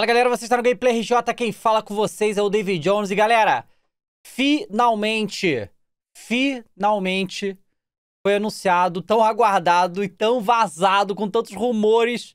Fala galera, vocês estão no Gameplay RJ, quem fala com vocês é o David Jones. E galera, finalmente, finalmente foi anunciado, tão aguardado e tão vazado, com tantos rumores,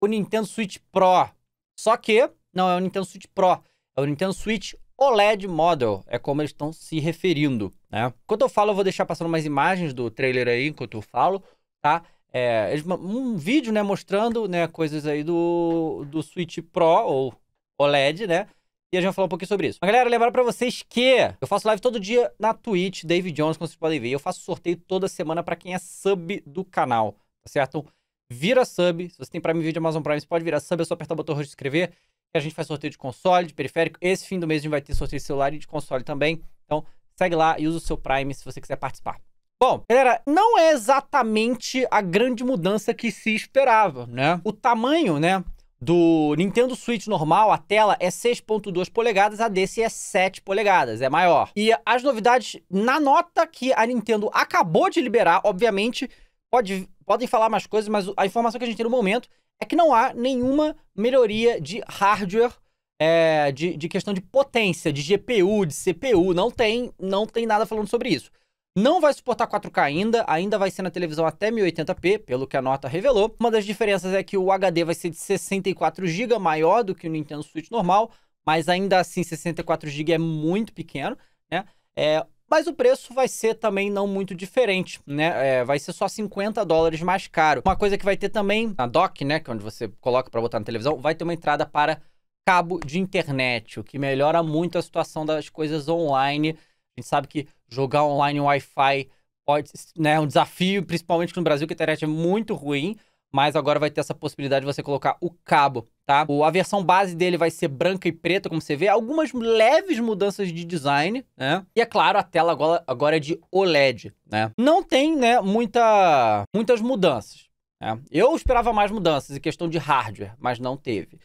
o Nintendo Switch Pro. Só que não é o Nintendo Switch Pro, é o Nintendo Switch OLED Model, é como eles estão se referindo, né? Enquanto eu falo, eu vou deixar passando mais imagens do trailer aí, enquanto eu falo, tá? É, um vídeo, né, mostrando, né, coisas aí do, do Switch Pro ou OLED, né? E a gente vai falar um pouquinho sobre isso. Mas, galera, lembrar para vocês que eu faço live todo dia na Twitch, David Jones, como vocês podem ver. Eu faço sorteio toda semana para quem é sub do canal, tá certo? Então, vira sub. Se você tem Prime Video, Amazon Prime, você pode virar sub. É só apertar o botão roxo de inscrever. Que a gente faz sorteio de console, de periférico. Esse fim do mês a gente vai ter sorteio de celular e de console também. Então, segue lá e usa o seu Prime se você quiser participar. Bom, galera, não é exatamente a grande mudança que se esperava, né? O tamanho, né, do Nintendo Switch normal, a tela é 6.2 polegadas, a desse é 7 polegadas, é maior. E as novidades na nota que a Nintendo acabou de liberar, obviamente, pode, podem falar mais coisas, mas a informação que a gente tem no momento é que não há nenhuma melhoria de hardware, é, de, de questão de potência, de GPU, de CPU, não tem, não tem nada falando sobre isso. Não vai suportar 4K ainda, ainda vai ser na televisão até 1080p, pelo que a nota revelou. Uma das diferenças é que o HD vai ser de 64GB, maior do que o Nintendo Switch normal, mas ainda assim 64GB é muito pequeno, né? É, mas o preço vai ser também não muito diferente, né? É, vai ser só 50 dólares mais caro. Uma coisa que vai ter também na dock, né? Que é onde você coloca para botar na televisão, vai ter uma entrada para cabo de internet, o que melhora muito a situação das coisas online. A gente sabe que jogar online Wi-Fi pode, né, um desafio, principalmente no Brasil, que a internet é muito ruim, mas agora vai ter essa possibilidade de você colocar o cabo, tá? O, a versão base dele vai ser branca e preta, como você vê, algumas leves mudanças de design, né? E é claro, a tela agora, agora é de OLED, né? Não tem, né, muita, muitas mudanças. Né? Eu esperava mais mudanças em questão de hardware, mas não teve.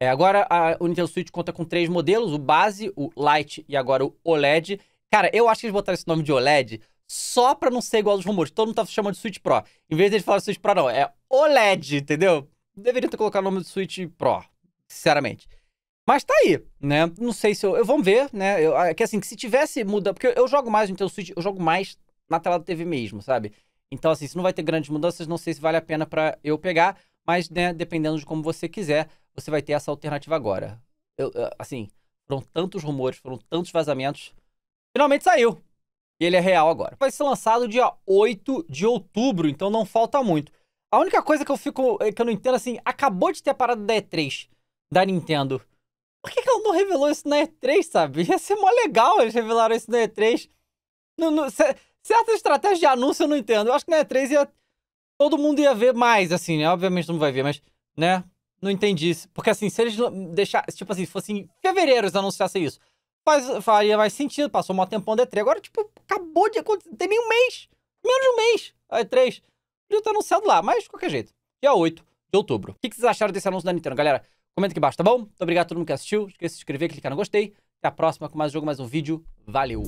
É, agora a, Nintendo Switch conta com três modelos, o base, o Lite e agora o OLED. Cara, eu acho que eles botaram esse nome de OLED só pra não ser igual aos rumores. Todo mundo tá chamando de Switch Pro. Em vez de eles falar Switch Pro, não. É OLED, entendeu? Deveria ter colocado o nome de Switch Pro, sinceramente. Mas tá aí, né? Não sei se eu. eu vamos ver, né? Eu, é que assim, que se tivesse mudado. Porque eu, jogo mais no Nintendo Switch, eu jogo mais na tela da TV mesmo, sabe? Então, assim, se não vai ter grandes mudanças, não sei se vale a pena para eu pegar. Mas, né, dependendo de como você quiser, você vai ter essa alternativa agora. Eu, assim, foram tantos rumores, foram tantos vazamentos Finalmente saiu. E ele é real agora. Vai ser lançado dia 8 de outubro, então não falta muito. A única coisa que eu fico. É, que eu não entendo assim, acabou de ter a parada da E3 da Nintendo. Por que, que ela não revelou isso na E3, sabe? Ia ser mó legal eles revelaram isso na E3. No, no, certa estratégia de anúncio eu não entendo. Eu acho que na E3 ia. Todo mundo ia ver mais, assim, né? Obviamente não vai ver, mas, né? Não entendi isso. Porque assim, se eles deixassem. Tipo assim, se fosse em fevereiro eles anunciassem isso faz, faria mais sentido, passou um tempão da E3. Agora, tipo, acabou de acontecer, tem nem um mês, menos de um mês, a E3. Podia estar anunciado lá, mas de qualquer jeito. Dia 8 de outubro. O que, vocês acharam desse anúncio da Nintendo, galera? Comenta aqui embaixo, tá bom? Muito obrigado a todo mundo que assistiu. Esqueça de se inscrever, clicar no gostei. Até a próxima com mais jogo, mais um vídeo. Valeu!